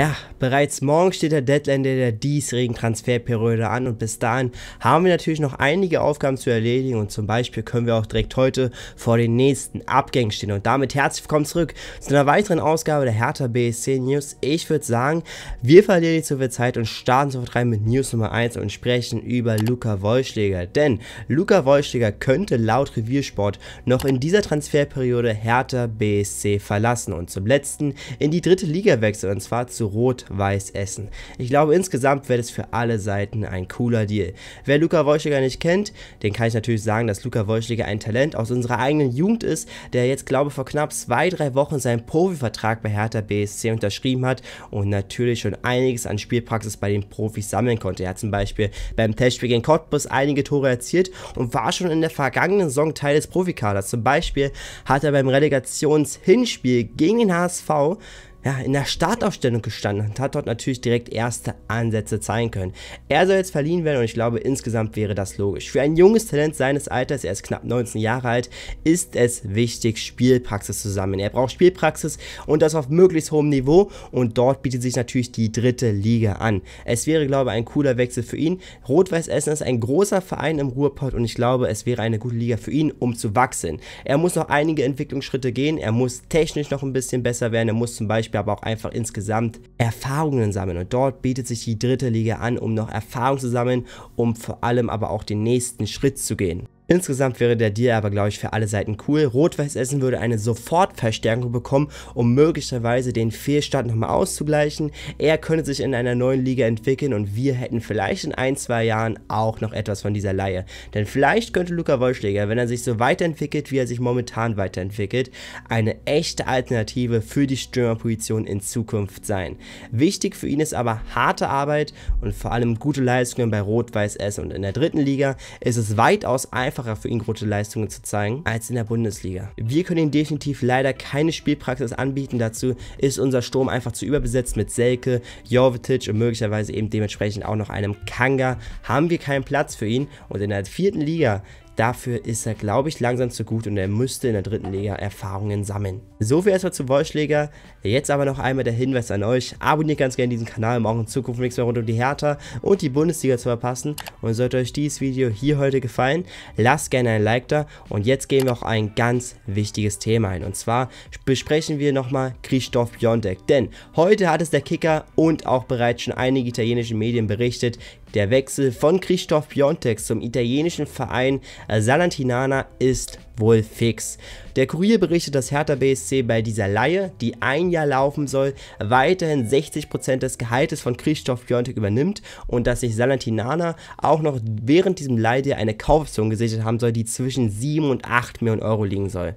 Yeah, Bereits morgen steht der Deadline der diesjährigen Transferperiode an und bis dahin haben wir natürlich noch einige Aufgaben zu erledigen und zum Beispiel können wir auch direkt heute vor den nächsten Abgängen stehen. Und damit herzlich willkommen zurück zu einer weiteren Ausgabe der Hertha BSC News. Ich würde sagen, wir verlieren nicht so viel Zeit und starten sofort rein mit News Nummer 1 und sprechen über Luca Wollschläger. Denn Luca Wollschläger könnte laut Reviersport noch in dieser Transferperiode Hertha BSC verlassen und zum letzten in die dritte Liga wechseln und zwar zu Rot weiß essen. Ich glaube, insgesamt wäre es für alle Seiten ein cooler Deal. Wer Luca Wolschiger nicht kennt, den kann ich natürlich sagen, dass Luca Wolschiger ein Talent aus unserer eigenen Jugend ist, der jetzt, glaube ich, vor knapp zwei, drei Wochen seinen Profivertrag bei Hertha BSC unterschrieben hat und natürlich schon einiges an Spielpraxis bei den Profis sammeln konnte. Er hat zum Beispiel beim Testspiel gegen Cottbus einige Tore erzielt und war schon in der vergangenen Saison Teil des Profikaders. Zum Beispiel hat er beim Relegationshinspiel gegen den HSV ja, in der Startaufstellung gestanden und hat dort natürlich direkt erste Ansätze zeigen können. Er soll jetzt verliehen werden und ich glaube, insgesamt wäre das logisch. Für ein junges Talent seines Alters, er ist knapp 19 Jahre alt, ist es wichtig, Spielpraxis zu sammeln. Er braucht Spielpraxis und das auf möglichst hohem Niveau und dort bietet sich natürlich die dritte Liga an. Es wäre, glaube ich, ein cooler Wechsel für ihn. Rot-Weiß Essen ist ein großer Verein im Ruhrpott und ich glaube, es wäre eine gute Liga für ihn, um zu wachsen. Er muss noch einige Entwicklungsschritte gehen, er muss technisch noch ein bisschen besser werden, er muss zum Beispiel Beispiel aber auch einfach insgesamt Erfahrungen sammeln. Und dort bietet sich die dritte Liga an, um noch Erfahrung zu sammeln, um vor allem aber auch den nächsten Schritt zu gehen. Insgesamt wäre der Deal aber, glaube ich, für alle Seiten cool. Rot-Weiß Essen würde eine Sofortverstärkung bekommen, um möglicherweise den Fehlstand nochmal auszugleichen. Er könnte sich in einer neuen Liga entwickeln und wir hätten vielleicht in ein, zwei Jahren auch noch etwas von dieser Laie. Denn vielleicht könnte Luca Wollschläger, wenn er sich so weiterentwickelt, wie er sich momentan weiterentwickelt, eine echte Alternative für die Stürmerposition in Zukunft sein. Wichtig für ihn ist aber harte Arbeit und vor allem gute Leistungen bei Rot-Weiß Essen. Und in der dritten Liga ist es weitaus einfacher einfacher für ihn, gute Leistungen zu zeigen, als in der Bundesliga. Wir können ihm definitiv leider keine Spielpraxis anbieten. Dazu ist unser Sturm einfach zu überbesetzt mit Selke, Jovetic und möglicherweise eben dementsprechend auch noch einem Kanga. Haben wir keinen Platz für ihn und in der vierten Liga Dafür ist er, glaube ich, langsam zu gut und er müsste in der dritten Liga Erfahrungen sammeln. So viel erstmal zu Wollschläger. Jetzt aber noch einmal der Hinweis an euch. Abonniert ganz gerne diesen Kanal, um auch in Zukunft nichts mehr rund um die Hertha und die Bundesliga zu verpassen. Und sollte euch dieses Video hier heute gefallen, lasst gerne ein Like da. Und jetzt gehen wir auf ein ganz wichtiges Thema ein. Und zwar besprechen wir nochmal Christoph Biontek. Denn heute hat es der Kicker und auch bereits schon einige italienische Medien berichtet. Der Wechsel von Christoph Piontek zum italienischen Verein Salantinana ist wohl fix. Der Kurier berichtet, dass Hertha BSC bei dieser Laie, die ein Jahr laufen soll, weiterhin 60% des Gehaltes von Christoph Piontek übernimmt und dass sich Salantinana auch noch während diesem Leihdeal eine Kaufoption gesichert haben soll, die zwischen 7 und 8 Millionen Euro liegen soll.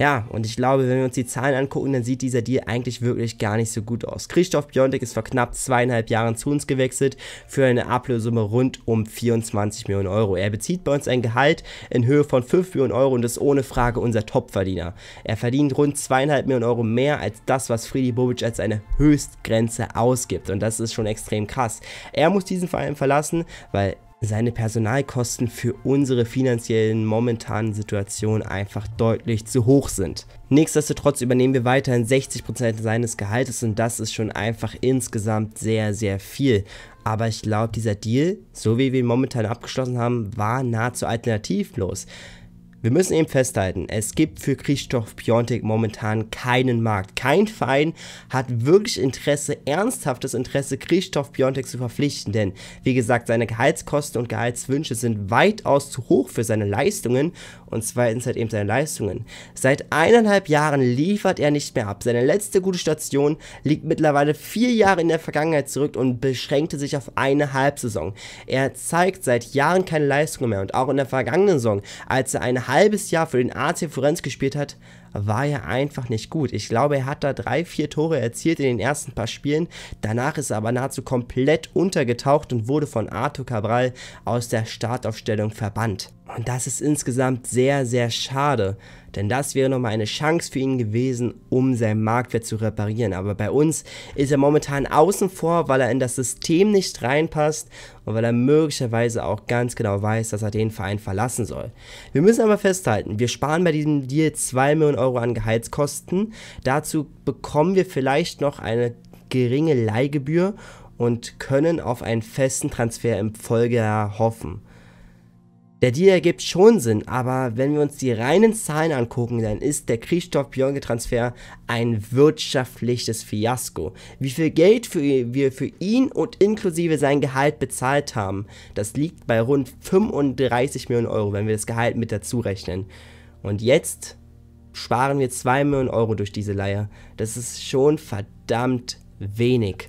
Ja, und ich glaube, wenn wir uns die Zahlen angucken, dann sieht dieser Deal eigentlich wirklich gar nicht so gut aus. Christoph Biontek ist vor knapp zweieinhalb Jahren zu uns gewechselt für eine Ablösesumme rund um 24 Millionen Euro. Er bezieht bei uns ein Gehalt in Höhe von 5 Millionen Euro und ist ohne Frage unser Topverdiener. Er verdient rund zweieinhalb Millionen Euro mehr als das, was Friedi Bobic als seine Höchstgrenze ausgibt. Und das ist schon extrem krass. Er muss diesen Verein verlassen, weil seine Personalkosten für unsere finanziellen momentanen Situation einfach deutlich zu hoch sind. Nichtsdestotrotz übernehmen wir weiterhin 60% seines Gehaltes und das ist schon einfach insgesamt sehr, sehr viel. Aber ich glaube, dieser Deal, so wie wir ihn momentan abgeschlossen haben, war nahezu alternativlos. Wir müssen eben festhalten, es gibt für Christoph Piontek momentan keinen Markt. Kein Verein hat wirklich Interesse, ernsthaftes Interesse, Christoph Piontek zu verpflichten, denn wie gesagt, seine Gehaltskosten und Gehaltswünsche sind weitaus zu hoch für seine Leistungen und zweitens halt eben seine Leistungen. Seit eineinhalb Jahren liefert er nicht mehr ab. Seine letzte gute Station liegt mittlerweile vier Jahre in der Vergangenheit zurück und beschränkte sich auf eine Halbsaison. Er zeigt seit Jahren keine Leistungen mehr und auch in der vergangenen Saison, als er ein halbes Jahr für den AC Florenz gespielt hat, war er einfach nicht gut. Ich glaube, er hat da drei, vier Tore erzielt in den ersten paar Spielen. Danach ist er aber nahezu komplett untergetaucht und wurde von Arthur Cabral aus der Startaufstellung verbannt. Und das ist insgesamt sehr, sehr schade, denn das wäre nochmal eine Chance für ihn gewesen, um seinen Marktwert zu reparieren. Aber bei uns ist er momentan außen vor, weil er in das System nicht reinpasst und weil er möglicherweise auch ganz genau weiß, dass er den Verein verlassen soll. Wir müssen aber festhalten, wir sparen bei diesem Deal 2 Millionen Euro an Gehaltskosten. Dazu bekommen wir vielleicht noch eine geringe Leihgebühr und können auf einen festen Transfer im Folgejahr hoffen. Der Deal ergibt schon Sinn, aber wenn wir uns die reinen Zahlen angucken, dann ist der Christoph björnke Transfer ein wirtschaftliches Fiasko. Wie viel Geld für, wir für ihn und inklusive sein Gehalt bezahlt haben, das liegt bei rund 35 Millionen Euro, wenn wir das Gehalt mit dazu rechnen. Und jetzt sparen wir 2 Millionen Euro durch diese Leier. Das ist schon verdammt wenig.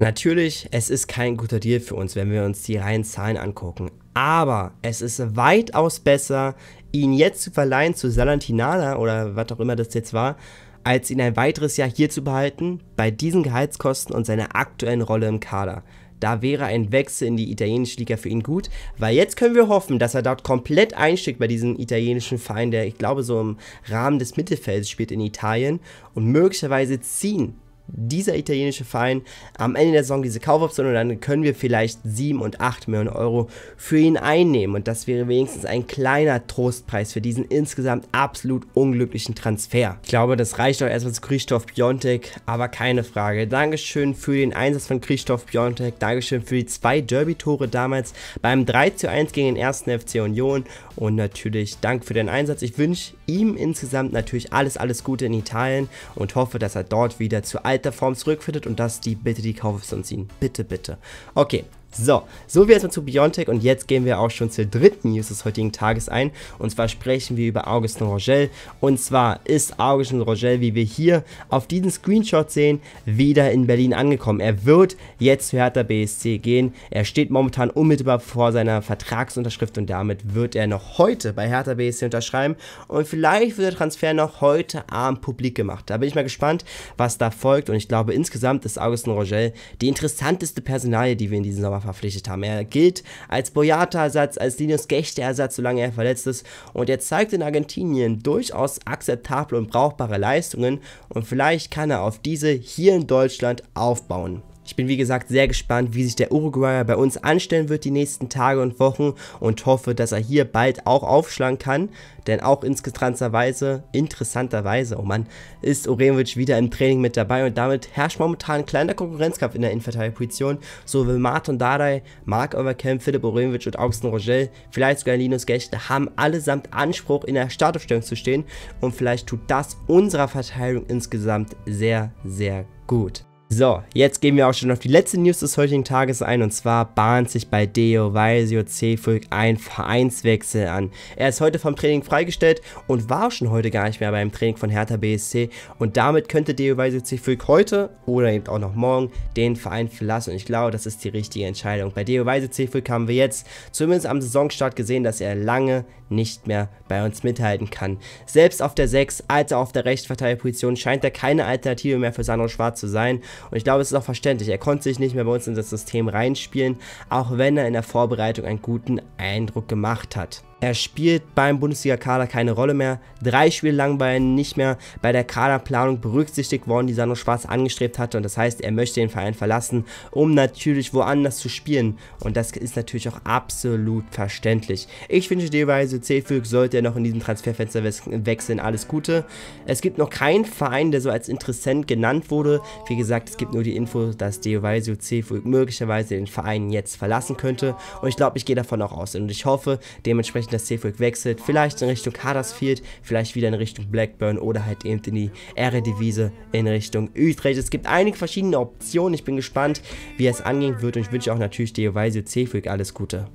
Natürlich, es ist kein guter Deal für uns, wenn wir uns die reinen Zahlen angucken. Aber es ist weitaus besser, ihn jetzt zu verleihen zu Salantinala oder was auch immer das jetzt war, als ihn ein weiteres Jahr hier zu behalten, bei diesen Gehaltskosten und seiner aktuellen Rolle im Kader. Da wäre ein Wechsel in die italienische Liga für ihn gut, weil jetzt können wir hoffen, dass er dort komplett einsteigt bei diesem italienischen Verein, der ich glaube so im Rahmen des Mittelfelds spielt in Italien und möglicherweise ziehen dieser italienische Verein am Ende der Saison diese Kaufoption und dann können wir vielleicht 7 und 8 Millionen Euro für ihn einnehmen. Und das wäre wenigstens ein kleiner Trostpreis für diesen insgesamt absolut unglücklichen Transfer. Ich glaube, das reicht auch erstmal zu Christoph Piontek, aber keine Frage. Dankeschön für den Einsatz von Christoph Piontek, Dankeschön für die zwei Derby-Tore damals beim 3 zu 1 gegen den 1. FC Union und natürlich Dank für den Einsatz. Ich wünsche ihm insgesamt natürlich alles, alles Gute in Italien und hoffe, dass er dort wieder zu all Form zurückfindet und dass die bitte die Kaufoption ziehen. Bitte, bitte. Okay, so, so wir erstmal zu Biontech und jetzt gehen wir auch schon zur dritten News des heutigen Tages ein. Und zwar sprechen wir über Augustin Rogel. Und zwar ist Augustin Rogel, wie wir hier auf diesem Screenshot sehen, wieder in Berlin angekommen. Er wird jetzt zu Hertha BSC gehen. Er steht momentan unmittelbar vor seiner Vertragsunterschrift und damit wird er noch heute bei Hertha BSC unterschreiben. Und vielleicht wird der Transfer noch heute Abend publik gemacht. Da bin ich mal gespannt, was da folgt. Und ich glaube, insgesamt ist Augustin Rogel die interessanteste Personalie, die wir in diesem Sommer Sommer verpflichtet haben. Er gilt als Boyata-Ersatz, als Linus Gechte-Ersatz, solange er verletzt ist. Und er zeigt in Argentinien durchaus akzeptable und brauchbare Leistungen. Und vielleicht kann er auf diese hier in Deutschland aufbauen. Ich bin wie gesagt sehr gespannt, wie sich der Uruguayer bei uns anstellen wird die nächsten Tage und Wochen und hoffe, dass er hier bald auch aufschlagen kann, denn auch interessanterweise, interessanterweise, oh Mann, ist Urenovic wieder im Training mit dabei und damit herrscht momentan ein kleiner Konkurrenzkampf in der Innenverteidigerposition. So wie Martin Dardai, Mark Overkamp, Philipp Urenovic und Augustin Rogel, vielleicht sogar Linus Gächte, haben allesamt Anspruch in der Startaufstellung zu stehen und vielleicht tut das unserer Verteilung insgesamt sehr, sehr gut. So, jetzt gehen wir auch schon auf die letzte News des heutigen Tages ein und zwar bahnt sich bei Deo Valsio Cefuig ein Vereinswechsel an. Er ist heute vom Training freigestellt und war schon heute gar nicht mehr beim Training von Hertha BSC und damit könnte Deo Valsio Cefuig heute oder eben auch noch morgen den Verein verlassen und ich glaube, das ist die richtige Entscheidung. Bei Deo Valsio Cefuig haben wir jetzt zumindest am Saisonstart gesehen, dass er lange nicht mehr bei uns mithalten kann. Selbst auf der 6 als auch auf der Rechtsverteidigerposition scheint er keine Alternative mehr für Sandro Schwarz zu sein und ich glaube, es ist auch verständlich. Er konnte sich nicht mehr bei uns in das System reinspielen, auch wenn er in der Vorbereitung einen guten Eindruck gemacht hat. Er spielt beim Bundesliga-Kader keine Rolle mehr. Drei Spiele lang war er nicht mehr bei der Kaderplanung berücksichtigt worden, die Sano Schwarz angestrebt hatte. Und das heißt, er möchte den Verein verlassen, um natürlich woanders zu spielen. Und das ist natürlich auch absolut verständlich. Ich wünsche dir weise c sollte er noch in diesem Transferfenster wechseln, alles Gute. Es gibt noch keinen Verein, der so als Interessent genannt wurde. Wie gesagt, es gibt nur die Info, dass Deovisio C-Füg möglicherweise den Verein jetzt verlassen könnte. Und ich glaube, ich gehe davon auch aus. Und ich hoffe, dementsprechend dementsprechend das Safe wechselt. Vielleicht in Richtung Huddersfield, vielleicht wieder in Richtung Blackburn oder halt eben in die Eredivisie in Richtung Utrecht. Es gibt einige verschiedene Optionen. Ich bin gespannt, wie es angehen wird und ich wünsche auch natürlich Deovisio Cefric alles Gute.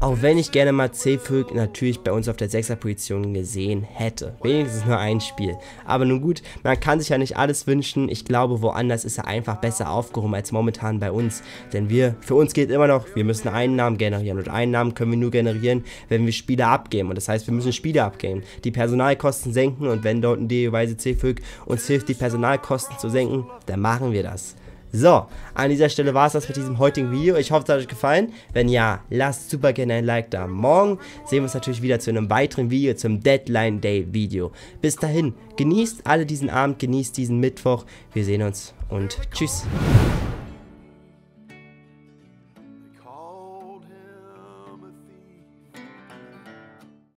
Auch wenn ich gerne mal Zefög natürlich bei uns auf der 6er Position gesehen hätte. Wenigstens nur ein Spiel. Aber nun gut, man kann sich ja nicht alles wünschen. Ich glaube, woanders ist er einfach besser aufgehoben als momentan bei uns. Denn wir, für uns geht immer noch, wir müssen Einnahmen generieren. Und Einnahmen können wir nur generieren, wenn wir Spiele abgeben. Und das heißt, wir müssen Spiele abgeben. Die Personalkosten senken und wenn dort ein DE-Weise Zefög uns hilft, die Personalkosten zu senken, dann machen wir das. So, an dieser Stelle war es das mit diesem heutigen Video. Ich hoffe, es hat euch gefallen. Wenn ja, lasst super gerne ein Like da. Morgen sehen wir uns natürlich wieder zu einem weiteren Video, zum Deadline Day Video. Bis dahin, genießt alle diesen Abend, genießt diesen Mittwoch. Wir sehen uns und tschüss.